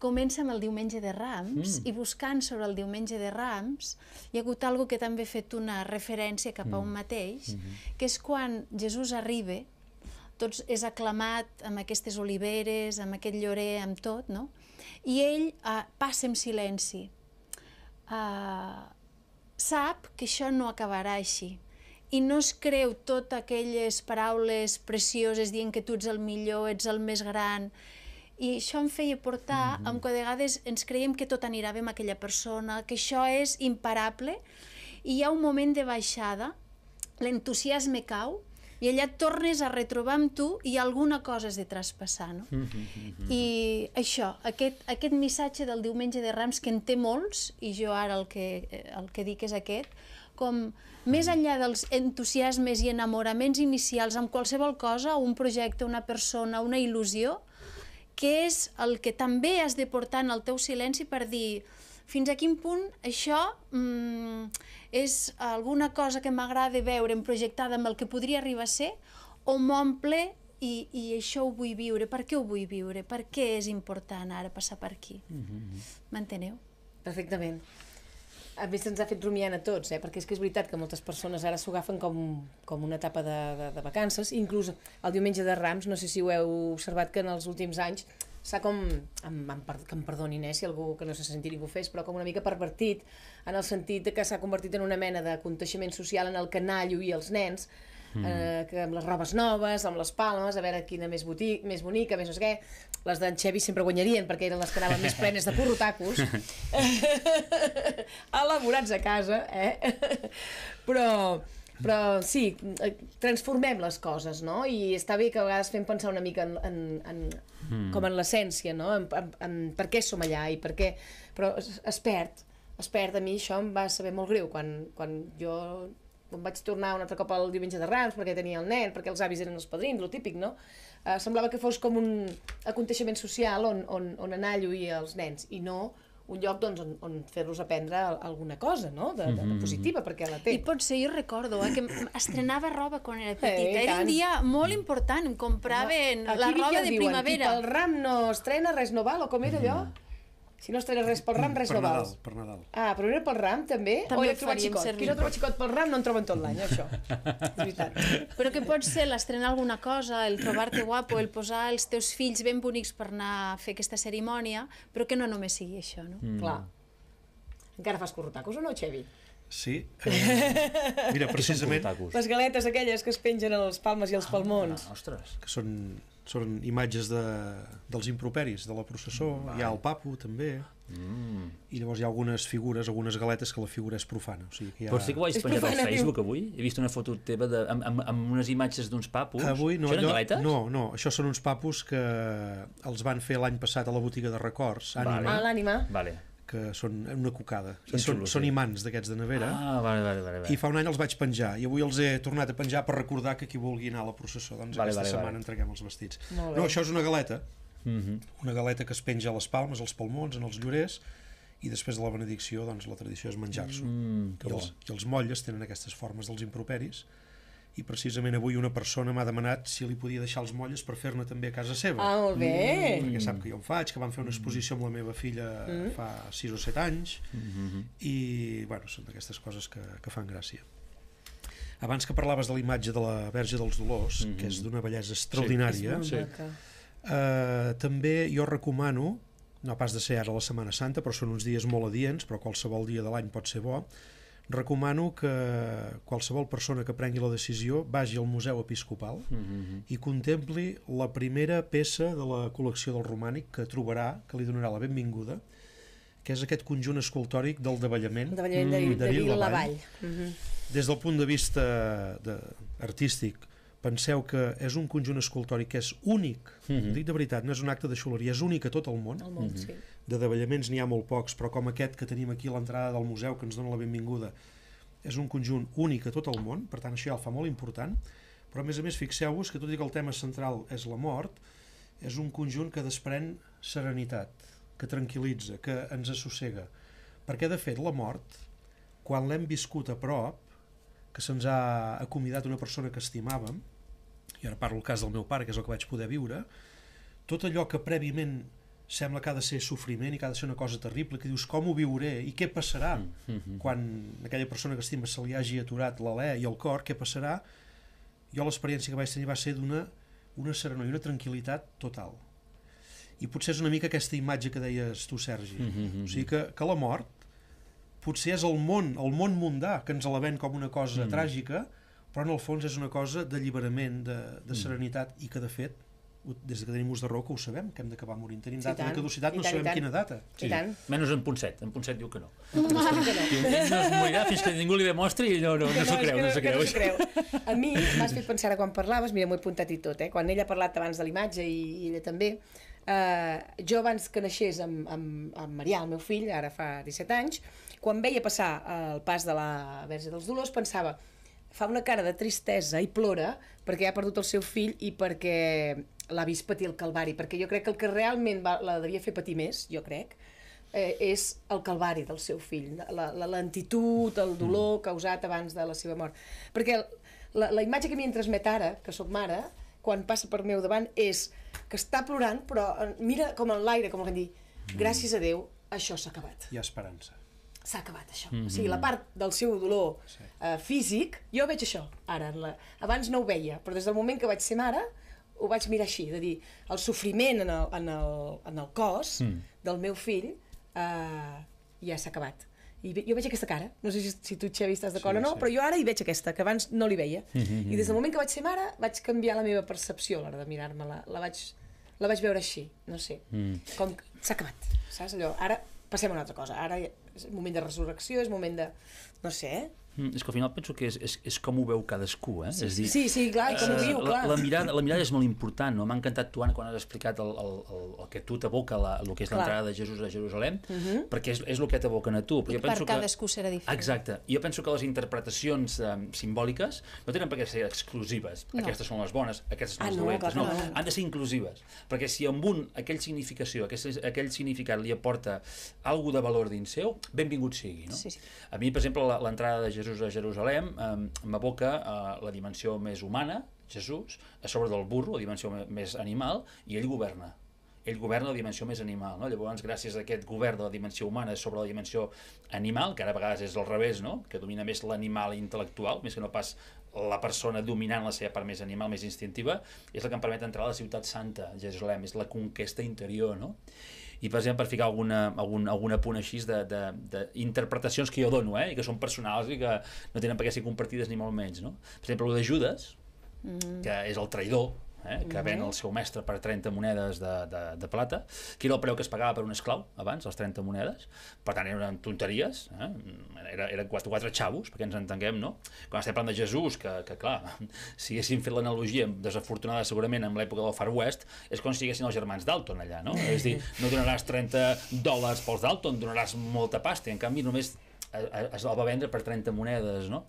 Speaker 4: comença amb el diumenge de Rams mm. i buscant sobre el diumenge de Rams hi ha hagut algo que també he fet una referència cap a mm. un mateix, mm -hmm. que és quan Jesús arriba, tots és aclamat amb aquestes oliveres, amb aquest llorer, amb tot, no? i ell eh, passa en silenci. Eh, sap que això no acabarà així i no es creu tot aquelles paraules precioses dient que tu ets el millor, ets el més gran, i això em feia portar, mm -hmm. amb que a vegades ens creiem que tot anirà bé amb aquella persona, que això és imparable, i hi ha un moment de baixada, l'entusiasme cau, i allà et tornes a retrobar amb tu i alguna cosa has de traspassar, no? Mm -hmm. I això, aquest, aquest missatge del diumenge de Rams, que en té molts, i jo ara el que, el que dic és aquest, com més mm. enllà dels entusiasmes i enamoraments inicials amb qualsevol cosa, un projecte, una persona, una il·lusió, que és el que també has de portar en el teu silenci per dir fins a quin punt això mm, és alguna cosa que m'agrada veure projectada amb el que podria arribar a ser o m'omple i, i això ho vull viure, per què ho vull viure, per què és important ara passar per aquí. Mm-hmm. M'enteneu? Mm -hmm. Perfectament. A més, ens ha fet rumiant a tots, eh?
Speaker 1: perquè és que és veritat que moltes persones ara s'ho agafen com, com una etapa de, de, de vacances, inclús el diumenge de Rams, no sé si ho heu observat, que en els últims anys s'ha com, em, em, que em perdonin eh, si algú que no se senti ningú fes, però com una mica pervertit, en el sentit que s'ha convertit en una mena de conteixement social en el que nallo i els nens, mm. eh, que amb les robes noves, amb les palmes, a veure quina més, botic, més bonica, més no sé què. Les d'en Xevi sempre guanyarien perquè eren les que anaven més plenes de porrotacos, elaborats a casa, eh? però però sí, eh, transformem les coses, no? I està bé que a vegades fem pensar una mica en, en, en mm. com en l'essència, no? En, en, en per què som allà i per què... Però es, es perd, es perd. A mi això em va saber molt greu quan, quan jo em vaig tornar un altre cop el diumenge de Rams perquè tenia el nen, perquè els avis eren els padrins, lo típic, no? Eh, semblava que fos com un aconteixement social on, on, on anar a lluir els nens i no un lloc doncs, on, on fer-los aprendre alguna cosa no? de, de, de mhm. positiva,
Speaker 4: perquè la té. I pot ser, jo recordo eh, que estrenava roba quan era eh, petita. Eh, era un dia molt important, compraven no, la roba de diuen, primavera. Aquí el ram no estrena, res no val, o com era allò? Mm si no estaré res pel
Speaker 1: ram, mm, res per no Nadal, vals.
Speaker 3: Per Nadal.
Speaker 4: Ah, però era pel ram, també?
Speaker 3: també o era trobar xicot? Servir. Qui
Speaker 1: no troba xicot pel ram no en troben tot
Speaker 4: l'any, això. És veritat. Però que pot ser l'estrenar alguna cosa, el trobar-te guapo, el posar els teus fills ben bonics per anar a fer aquesta cerimònia, però que no només sigui això, no? Mm. Clar. Encara fas currutacos o no, Xevi?
Speaker 3: Sí. Eh, mira, precisament... Les
Speaker 1: galetes aquelles que es pengen als palmes i als ah, palmons. Ah,
Speaker 3: ostres. Que són són imatges de, dels improperis de la processó, Vai. hi ha el papo també mm. i llavors hi ha algunes figures algunes galetes que la figura és profana o sigui que ha... però sí que ho has penjat al Facebook
Speaker 2: avui he vist una foto teva de, amb, amb, amb unes imatges d'uns papus avui no, això eren galetes?
Speaker 3: No, no, això són uns papus que els van fer l'any passat a la botiga de records Ànima, vale. ah, l'Ànima vale que són una cocada. I són, són imants d'aquests de nevera. Ah, vale, vale, vale, vale. I fa un any els vaig penjar i avui els he tornat a penjar per recordar que qui vulgui anar a la processó, doncs vale, aquesta vale, setmana vale. entreguem els vestits. No, això és una galeta. Mm -hmm. Una galeta que es penja a les palmes, als palmons, en els llorers, i després de la benedicció doncs, la tradició és menjar-s'ho. Mm, I, els, bo. I els motlles tenen aquestes formes dels improperis, i precisament avui una persona m'ha demanat si li podia deixar els molles per fer-ne també a casa seva. Ah, molt bé! Mm. Perquè sap que jo en faig, que vam fer una mm. exposició amb la meva filla mm. fa 6 o 7 anys mm -hmm. i, bueno, són d'aquestes coses que, que fan gràcia. Abans que parlaves de la imatge de la Verge dels Dolors, mm -hmm. que és mm-hmm. d'una bellesa extraordinària, sí, sí. Eh, també jo recomano, no pas de ser ara la Setmana Santa, però són uns dies molt adients, però qualsevol dia de l'any pot ser bo, recomano que qualsevol persona que prengui la decisió vagi al Museu Episcopal mm -hmm. i contempli la primera peça de la col·lecció del romànic que trobarà, que li donarà la benvinguda, que és aquest conjunt escultòric del davallament, davallament de, mm. de, de, de Vilavall. Mm -hmm. Mm-hmm. Des del punt de vista de, artístic, penseu que és un conjunt escultòric que és únic, mm -hmm. dic de veritat, no és un acte de xuleria, és únic a tot el món. El món mm -hmm. sí de davallaments n'hi ha molt pocs, però com aquest que tenim aquí a l'entrada del museu que ens dona la benvinguda, és un conjunt únic a tot el món, per tant això ja el fa molt important, però a més a més fixeu-vos que tot i que el tema central és la mort, és un conjunt que desprèn serenitat, que tranquil·litza, que ens assossega, perquè de fet la mort, quan l'hem viscut a prop, que se'ns ha acomidat una persona que estimàvem, i ara parlo el cas del meu pare, que és el que vaig poder viure, tot allò que prèviament sembla que ha de ser sofriment i que ha de ser una cosa terrible, que dius com ho viuré i què passarà mm -hmm. quan aquella persona que estima se li hagi aturat l'alè i el cor, què passarà? Jo l'experiència que vaig tenir va ser d'una una serenor i una tranquil·litat total. I potser és una mica aquesta imatge que deies tu, Sergi. Mm -hmm. O sigui que, que la mort potser és el món, el món mundà, que ens la ven com una cosa mm -hmm. tràgica, però en el fons és una cosa d'alliberament, de, de mm. serenitat, mm. i que de fet des que tenim ús de raó que ho sabem, que hem d'acabar morint. Tenim data sí, de caducitat, no tant, sabem quina data. Sí. I tant.
Speaker 2: Menys en Ponset, en Ponset diu que no.
Speaker 3: no. no, es morirà fins que
Speaker 2: ningú li demostri i no, no, no, s'ho creu, no, no s'ho creu. No
Speaker 1: creu. A mi m'has fet pensar quan parlaves, mira, m'ho he apuntat i tot, eh? quan ella ha parlat abans de l'imatge i, i ella també, eh, jo abans que naixés amb, amb, amb Marià, el meu fill, ara fa 17 anys, quan veia passar el pas de la Verge dels Dolors pensava fa una cara de tristesa i plora perquè ha perdut el seu fill i perquè l'ha vist patir el Calvari, perquè jo crec que el que realment va, la devia fer patir més, jo crec, eh, és el calvari del seu fill, la, la lentitud, el dolor mm. causat abans de la seva mort. Perquè la, la imatge que m'hi transmet ara, que sóc mare, quan passa per meu davant, és que està plorant, però eh, mira com en l'aire, com el que dir,
Speaker 3: mm. gràcies
Speaker 1: a Déu, això s'ha acabat.
Speaker 3: Hi ha esperança.
Speaker 1: S'ha acabat això. Mm -hmm. O mm-hmm. sigui, la part del seu dolor sí. eh, físic, jo veig això, ara. la... Abans no ho veia, però des del moment que vaig ser mare, ho vaig mirar així, de dir, el sofriment en el, en el, en el cos mm. del meu fill eh, ja s'ha acabat. I jo veig aquesta cara, no sé si, si tu, Xavi, estàs d'acord sí, o no, sí. però jo ara hi veig aquesta, que abans no li veia.
Speaker 2: Mm -hmm. I des del mm. moment
Speaker 1: que vaig ser mare vaig canviar la meva percepció a l'hora de mirar-me-la. La vaig, la vaig veure així, no sé. Mm. Com s'ha acabat, saps allò? Ara passem a una altra cosa. Ara és moment de resurrecció, és moment de... no sé, eh?
Speaker 2: Mm, és que al final penso que és, és, és com ho veu cadascú, eh? Sí, és dir, sí, sí, clar, com ho eh, viu, clar. La, la, mirada, la mirada és molt important, no? M'ha encantat, Tuan, quan has explicat el, el, el, el que tu t'aboca, el que és l'entrada de Jesús a Jerusalem, uh mhm. -huh. perquè és, és el que t'aboquen a tu. Però I jo penso per cadascú que... serà diferent. Exacte. Jo penso que les interpretacions um, simbòliques no tenen per què ser exclusives. No. Aquestes són les bones, aquestes són ah, les no, dolentes. No. no, han de ser inclusives. Perquè si amb un, aquell significació, aquest, aquell significat li aporta alguna de valor dins seu, benvingut sigui, no? Sí, sí. A mi, per exemple, l'entrada de Jesús Jesús a Jerusalem eh, m'aboca a la dimensió més humana, Jesús, a sobre del burro, la dimensió més animal, i ell governa ell governa la dimensió més animal, no? Llavors, gràcies a aquest govern de la dimensió humana sobre la dimensió animal, que ara a vegades és al revés, no? Que domina més l'animal intel·lectual, més que no pas la persona dominant la seva part més animal, més instintiva, és la que em permet entrar a la ciutat santa, Jerusalem, és la conquesta interior, no? i per exemple per ficar alguna, algun, algun apunt així d'interpretacions que jo dono eh? i que són personals i que no tenen per què ser compartides ni molt menys no? per exemple, el de Judas mm -hmm. que és el traïdor eh, que ven el seu mestre per 30 monedes de, de, de plata, que era el preu que es pagava per un esclau abans, les 30 monedes, per tant eren tonteries, eh? era, eren quatre, quatre xavos, perquè ens entenguem, no? Quan estem parlant de Jesús, que, que clar, si haguéssim fet l'analogia desafortunada segurament amb l'època del Far West, és com si haguessin els germans Dalton allà, no? És dir, no donaràs 30 dòlars pels Dalton, donaràs molta pasta, i en canvi només es, va vendre per 30 monedes, no?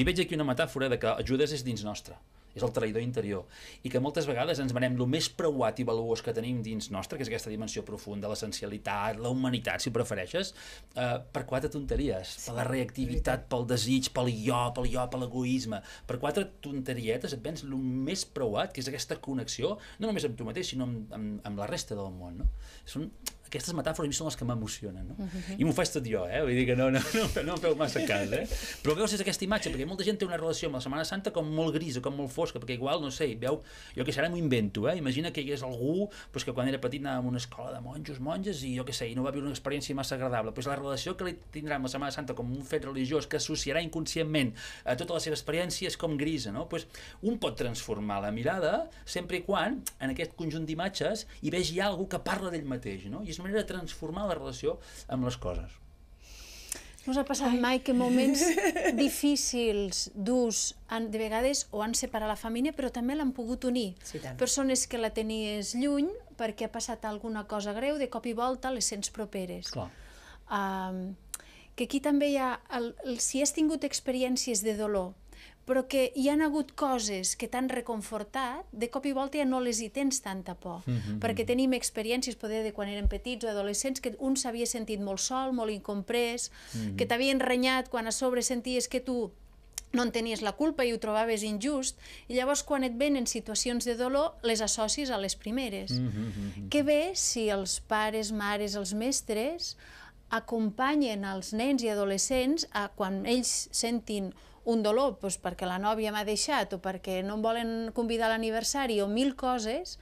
Speaker 2: I veig aquí una metàfora de que Judas és dins nostre és el traïdor interior, i que moltes vegades ens venem el més preuat i valuós que tenim dins nostre, que és aquesta dimensió profunda, l'essencialitat, la humanitat, si prefereixes, eh, per quatre tonteries, sí, per la reactivitat, pel desig, pel jo, pel jo, per l'egoisme, per quatre tonterietes et vens el més preuat, que és aquesta connexió, no només amb tu mateix, sinó amb, amb, amb la resta del món. No? És un, aquestes metàfores a mi són les que m'emocionen, no? Uh mhm. -huh. I m'ho faig tot jo, eh? Vull dir que no, no, no, no em feu massa cas, eh? Però veus és aquesta imatge, perquè molta gent té una relació amb la Setmana Santa com molt grisa, com molt fosca, perquè igual, no sé, veu, jo que sé, ara m'ho invento, eh? Imagina que hi hagués algú doncs, que quan era petit anava a una escola de monjos, monges, i jo que sé, i no va viure una experiència massa agradable. pues, la relació que li tindrà amb la Setmana Santa com un fet religiós que associarà inconscientment a tota la seva experiència és com grisa, no? Doncs un pot transformar la mirada sempre i quan en aquest conjunt d'imatges hi vegi algú que parla d'ell mateix, no? I és manera de transformar la relació amb les coses.
Speaker 4: Us ha passat Ai. mai que moments difícils, durs, han, de vegades o han separat la família, però també l'han pogut unir. Sí, Persones que la tenies lluny perquè ha passat alguna cosa greu, de cop i volta les sents properes. Clar. Um, que aquí també hi ha... El, el, si has tingut experiències de dolor, però que hi han hagut coses que t'han reconfortat, de cop i volta ja no les hi tens tanta por, mm -hmm. perquè mm. tenim experiències, poder de quan érem petits o adolescents, que un s'havia sentit molt sol, molt incomprès, mm -hmm. que t'havien renyat quan a sobre senties que tu no en tenies la culpa i ho trobaves injust, i llavors quan et venen situacions de dolor, les associs a les primeres. Mm -hmm. Què bé si els pares, mares, els mestres acompanyen els nens i adolescents a quan ells sentin un dolor doncs, perquè la nòvia m'ha deixat o perquè no em volen convidar a l'aniversari o mil coses,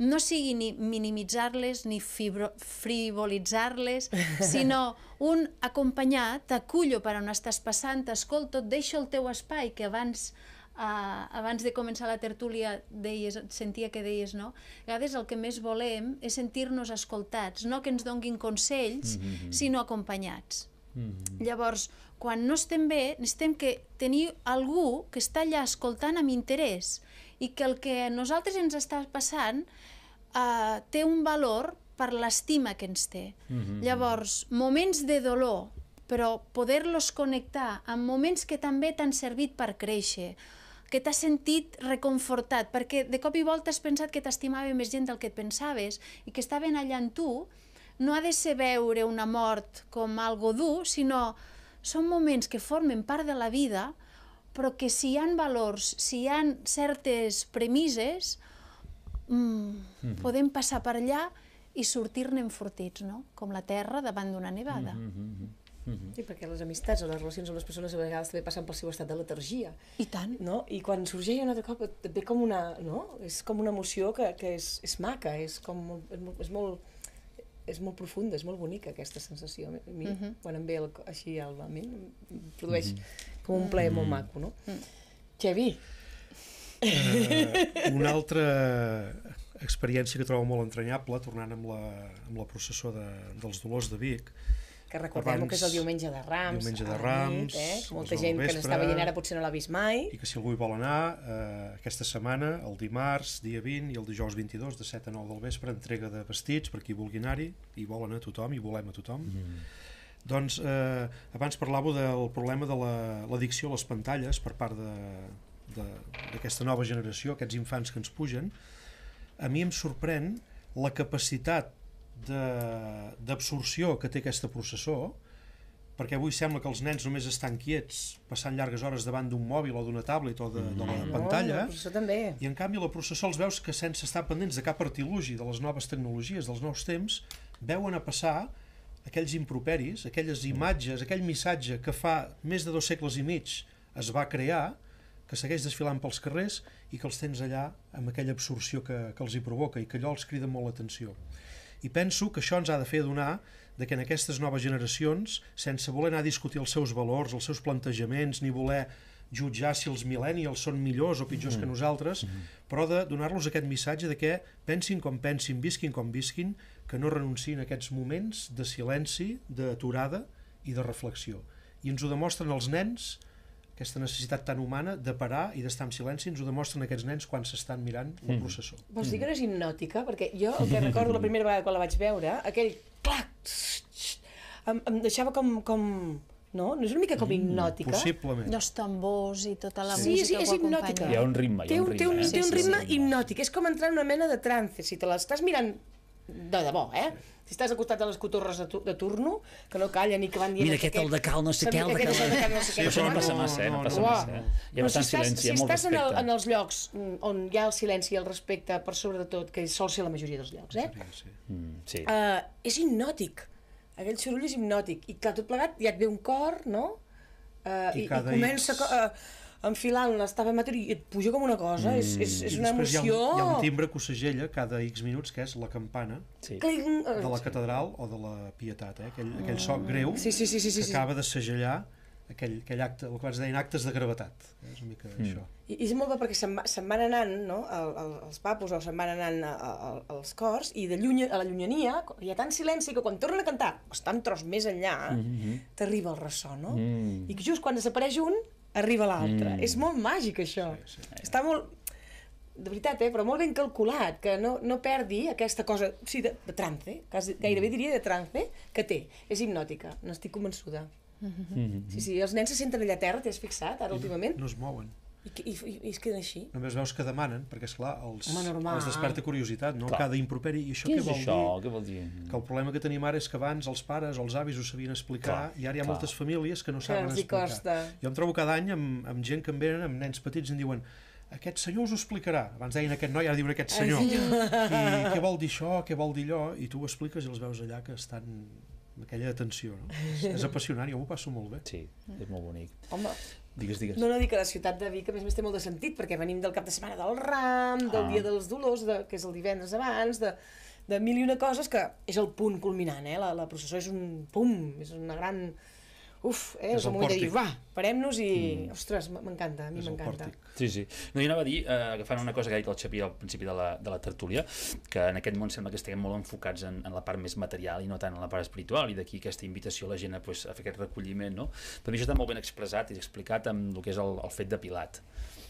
Speaker 4: no sigui ni minimitzar-les ni frivolitzar-les, sinó un acompanyar, t'acullo per on estàs passant, t'escolto, et deixo el teu espai, que abans eh, abans de començar la tertúlia deies, sentia que deies, no? A vegades el que més volem és sentir-nos escoltats, no que ens donguin consells, mm -hmm. sinó acompanyats. Mm -hmm. Llavors, quan no estem bé, necessitem que tenir algú que està allà escoltant amb interès i que el que a nosaltres ens està passant eh, té un valor per l'estima que ens té. Mm -hmm. Llavors, moments de dolor, però poder-los connectar amb moments que també t'han servit per créixer, que t'has sentit reconfortat, perquè de cop i volta has pensat que t'estimava més gent del que et pensaves i que estaven allà en tu, no ha de ser veure una mort com algo dur, sinó són moments que formen part de la vida, però que si hi han valors, si hi han certes premisses, mm, mm -hmm. podem passar per allà i sortir-ne enfortits, no? com la terra davant d'una nevada. Mm -hmm.
Speaker 1: Mm -hmm. Sí, perquè les amistats o les relacions amb les persones a vegades també passen pel seu estat de letargia. I tant. No? I quan sorgeix un altre cop et ve com una... No? És com una emoció que, que és, és maca, és, com, és molt, és molt és molt profunda, és molt bonica aquesta sensació. A mi, uh mhm. -huh. quan em ve el, així al ment, em produeix uh mhm. -huh. com un plaer uh -huh. molt mhm. maco, no? Uh mm. -huh. Xevi! Uh,
Speaker 3: una altra experiència que trobo molt entranyable, tornant amb la, amb la processó de, dels Dolors de Vic, que recordem Abans, que és el diumenge de Rams. Diumenge de Rams. Nit, eh?
Speaker 1: molta gent vespre, que n'estava veient ara potser no l'ha vist mai.
Speaker 3: I que si algú hi vol anar, eh, aquesta setmana, el dimarts, dia 20, i el dijous 22, de 7 a 9 del vespre, entrega de vestits per qui vulgui anar-hi, i vol anar a tothom, i volem a tothom. Mm. Doncs eh, abans parlàveu del problema de l'addicció la, a les pantalles per part d'aquesta nova generació, aquests infants que ens pugen. A mi em sorprèn la capacitat d'absorció que té aquesta processó, perquè avui sembla que els nens només estan quiets passant llargues hores davant d'un mòbil o d'una tablet o de, de la mm. no, pantalla la també. i en canvi la processó els veus que sense estar pendents de cap artilugi de les noves tecnologies, dels nous temps veuen a passar aquells improperis, aquelles imatges, aquell missatge que fa més de dos segles i mig es va crear, que segueix desfilant pels carrers i que els tens allà amb aquella absorció que, que els hi provoca i que allò els crida molt l'atenció i penso que això ens ha de fer donar de que en aquestes noves generacions, sense voler anar a discutir els seus valors, els seus plantejaments, ni voler jutjar si els millennials són millors o pitjors mm. que nosaltres, mm. però de donar-los aquest missatge de que pensin com pensin, visquin com visquin, que no renunciïn a aquests moments de silenci, d'aturada i de reflexió. I ens ho demostren els nens, aquesta necessitat tan humana de parar i d'estar en silenci ens ho demostren aquests nens quan s'estan mirant la mm. processó. Mm. Vols dir
Speaker 1: que no és hipnòtica? Perquè jo el que mm. recordo la primera vegada quan la vaig veure, aquell clac, em, em deixava com, com, no? No és una mica com mm. hipnòtica? Mm, possiblement. Els
Speaker 4: tambors i tota
Speaker 1: la sí, música sí, és hipnòtica. Hi ha un ritme. Hi ha un ritme té un, té un, eh? té un ritme sí, sí. hipnòtic. És com entrar en una mena de trance. Si te l'estàs mirant de debò, eh? Si estàs acostat a les cotorres de, tu, de turno, que no callen i que van dir... Mira, aquest, aquest el de cal, no sé què, el de cal... no sí, això no passa massa, eh? No passa massa, eh? Hi ha bastant silenci, hi ha molt respecte. Si estàs en, el, en els llocs mm, on hi ha el silenci i el respecte, per sobre de tot, que sol ser la majoria dels llocs, eh?
Speaker 2: Sí, sí. Mm, sí. Uh,
Speaker 1: és hipnòtic. Aquell soroll és hipnòtic. I clar, tot plegat ja et ve un cor, no? Uh, I, i, i comença... X... Uh, enfilant l'estava està i et puja com una cosa, mm. és, és, és una emoció... Hi ha, un, hi ha un
Speaker 3: timbre que ho segella cada X minuts, que és la campana sí. Eh, de la catedral o de la Pietat, eh? aquell, aquell so ah. greu sí, sí, sí, sí, sí, que acaba de segellar aquell, aquell acte, el que abans deien actes de gravetat és una mica mm. això
Speaker 1: I, i és molt bé perquè se'n va, se van anant no? El, el, els papos o se'n van anant a, a, als cors i de lluny, a la llunyania hi ha tant silenci que quan tornen a cantar o estan tros més enllà mm -hmm. t'arriba el ressò no? mm. i just quan desapareix un arriba l'altre. Mm. És molt màgic, això. Sí, sí. Està molt... De veritat, eh? però molt ben calculat, que no, no perdi aquesta cosa, sí, de, de trance, quasi, gairebé mm. diria de trance, que té. És hipnòtica, n'estic convençuda. Mm
Speaker 2: -hmm.
Speaker 3: Sí,
Speaker 1: sí, els nens se senten allà a terra, t'has fixat, ara últimament? No es mouen. I, i, i es queden així?
Speaker 3: Només veus que demanen, perquè és clar, els, Home, els desperta curiositat, no? Clar. Cada improperi, i això què, què vol això? dir? Què vol dir? Que el problema que tenim ara és que abans els pares o els avis ho sabien explicar clar, i ara hi ha clar. moltes famílies que no saben explicar. Costa. Jo em trobo cada any amb, amb gent que em venen, amb nens petits, i em diuen aquest senyor us ho explicarà. Abans deien aquest noi, ara diuen aquest senyor. I què vol dir això, què vol dir allò, i tu ho expliques i els veus allà que estan aquella atenció, no? És, és apassionant, jo m'ho passo molt bé. Sí, és molt bonic. Home, Digues,
Speaker 2: digues. No,
Speaker 1: no, dic que la ciutat de Vic, a més a més, té molt de sentit, perquè venim del cap de setmana del Ram, del ah. Dia dels Dolors, de, que és el divendres abans, de, de mil i una coses, que és el punt culminant, eh? La, la processó és un pum, és una gran... Uf, eh? És, és el, el moment de dir, va, parem-nos i... Mm. Ostres, m'encanta, a mi m'encanta. És el pòrtic.
Speaker 2: Sí, sí. No, jo anava a dir, eh, agafant una cosa que ha dit el Xavier al principi de la, de la tertúlia, que en aquest món sembla que estiguem molt enfocats en, en la part més material i no tant en la part espiritual, i d'aquí aquesta invitació a la gent a, pues, a fer aquest recolliment, no? També això està molt ben expressat i explicat amb el que és el, el fet de Pilat.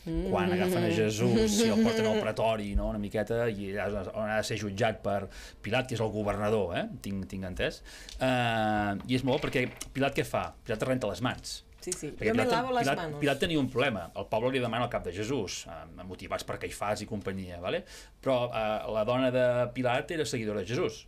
Speaker 2: Mm. Quan agafen a Jesús i el porten al pretori, no?, una miqueta, i allà on ha de ser jutjat per Pilat, que és el governador, eh? Tinc, tinc entès. Eh, I és molt perquè Pilat què fa? Pilat renta les mans
Speaker 1: Sí, sí. Perquè jo me lavo les Pilat, manos. Pilat
Speaker 2: tenia un problema. El Pablo li demana el cap de Jesús, eh, motivats per fas i companyia, vale? però eh, la dona de Pilat era seguidora de Jesús.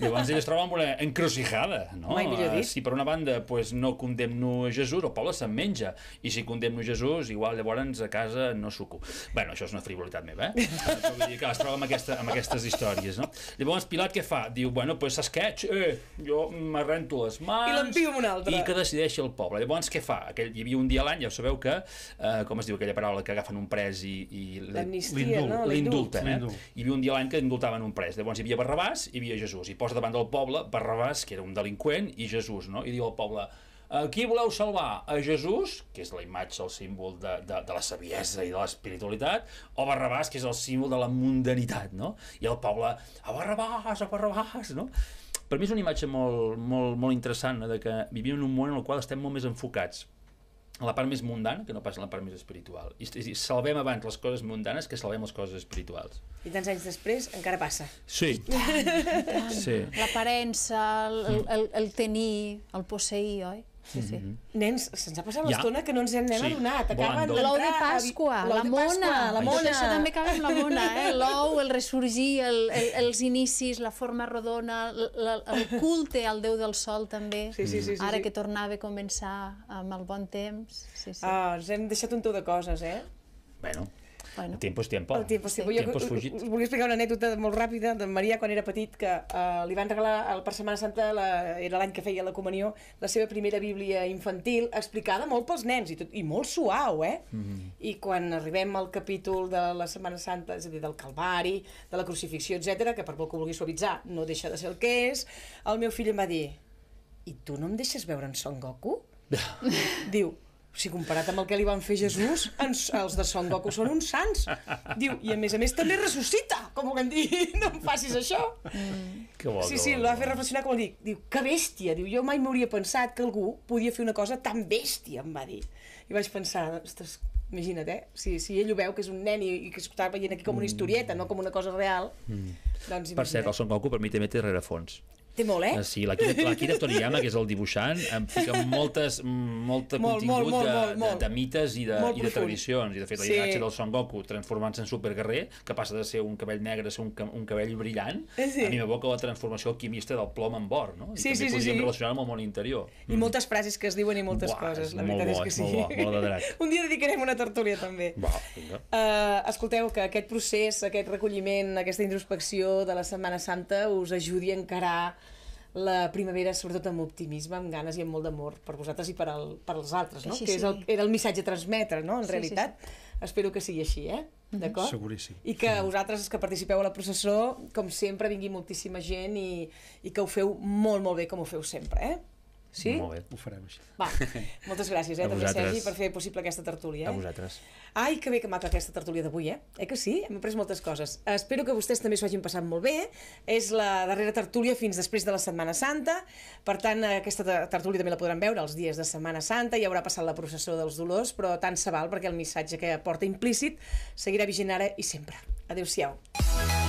Speaker 2: Llavors ell es troba en una encrucijada, no? Mai millor eh, dit. Si per una banda pues, no condemno a Jesús, el poble se'n menja, i si condemno a Jesús, igual llavors a casa no suco. bueno, això és una frivolitat meva, eh? Vull dir que es troba amb, aquesta, amb aquestes històries, no? Llavors Pilat què fa? Diu, bueno, pues, saps què? Eh, jo m'arrento les mans... I l'envio un altre. I que decideixi el poble. Llavors què fa? Aquell, hi havia un dia a l'any, ja sabeu que, eh, com es diu aquella paraula, que agafen un pres i... i L'amnistia, no? L'indulten, eh? Hi havia un dia a l'any que indultaven un pres. Llavors hi havia Barrabàs, hi havia Jesús. I posa posa davant del poble Barrabàs, que era un delinqüent, i Jesús, no? I diu al poble, a eh, qui voleu salvar? A Jesús, que és la imatge, el símbol de, de, de la saviesa i de l'espiritualitat, o Barrabàs, que és el símbol de la mundanitat, no? I el poble, a Barrabàs, a Barrabàs, no? Per mi és una imatge molt, molt, molt interessant, no? de que vivim en un món en el qual estem molt més enfocats a la part més mundana que no pas a la part més espiritual. I, és dir, salvem abans les coses mundanes que salvem les coses espirituals.
Speaker 4: I
Speaker 1: tants anys després encara passa.
Speaker 2: Sí.
Speaker 4: Tant, tant. sí. L'aparença, el, el, el tenir, el posseir, oi? Sí, sí. Mhm. Nens, se'ns ha passat l'estona ja. que no ens en hem sí. adonat. Acaben L'ou de Pasqua, la mona, Pasqua. la mona. Això també acaba amb la mona, eh? L'ou, el ressorgir, el, el, els inicis, la forma rodona, el, el culte al Déu del Sol també. Sí, sí, sí, sí, Ara sí. que tornava a començar amb el bon temps. Sí, sí. Ah, ens hem deixat un teu de coses, eh? Bueno,
Speaker 2: Bueno, el tiempo és tiempo. El tiempo es tiempo. Sí. Jo tiempo fugit.
Speaker 1: volia explicar una anècdota molt ràpida de Maria quan era petit, que uh, li van regalar el, per Setmana Santa, la, era l'any que feia la comunió, la seva primera Bíblia infantil, explicada molt pels nens, i, tot, i molt suau, eh? Mm -hmm. I quan arribem al capítol de la Setmana Santa, és a dir, del Calvari, de la crucifixió, etc, que per molt que vulgui suavitzar, no deixa de ser el que és, el meu fill em va dir, i tu no em deixes veure en Son Goku? Diu, si comparat amb el que li van fer Jesús, ens, els de Son Goku són uns sants. Diu, i a més a més també ressuscita, com volem dir, no em facis això. Que bo, sí, sí, l'ha fet reflexionar com dic. Diu, que bèstia, diu, jo mai m'hauria pensat que algú podia fer una cosa tan bèstia, em va dir. I vaig pensar, ostres, imagina't, eh? Si, si ell ho veu, que és un nen i, i que està veient aquí com una mm. historieta, mm. no com una cosa real, mm. doncs imagina't. Per cert, el
Speaker 2: Son Goku per mi també té rerefons.
Speaker 1: Té molt, eh? Ah, sí, l'Akira Toriyama,
Speaker 2: que és el dibuixant, em eh, fica moltes, molta molt, contingut molt, molt, de, molt, molt. De, de, mites i de, i de tradicions. I, de fet, la sí. imatge del Son Goku transformant-se en superguerrer, que passa de ser un cabell negre a ser un, un cabell brillant, sí. a mi m'evoca la transformació alquimista del plom en bor, no? I sí, també sí, podríem sí. relacionar amb el món interior.
Speaker 1: I mm. moltes frases que es diuen i moltes Buah, coses, la veritat bo, és que sí. Molt bo, molt de drac. un dia dedicarem una tertúlia, també. Va, Uh, escolteu, que aquest procés, aquest recolliment, aquesta introspecció de la Setmana Santa us ajudi a encarar la primavera, sobretot amb optimisme, amb ganes i amb molt d'amor per vosaltres i per, al, per als altres, no? Així, que és el, era el missatge a transmetre, no? En sí, realitat, sí, sí. espero que sigui així, eh? Mhm. D'acord? Seguríssim. I que sí. vosaltres que participeu a la processó, com sempre, vingui moltíssima gent i, i que ho feu molt, molt bé com ho feu sempre, eh? Sí? Molt bé. Ho farem així. Va, moltes gràcies, eh, a també, Sergi, per fer possible aquesta tertúlia. Eh? A vosaltres. Ai, que bé que maca aquesta tertúlia d'avui, eh? Eh que sí? Hem après moltes coses. Espero que vostès també s'ho hagin passat molt bé. És la darrera tertúlia fins després de la Setmana Santa. Per tant, aquesta tertúlia també la podran veure els dies de Setmana Santa. Ja haurà passat la processó dels dolors, però tant se val perquè el missatge que porta implícit seguirà vigent ara i sempre. Adéu-siau. Adéu-siau.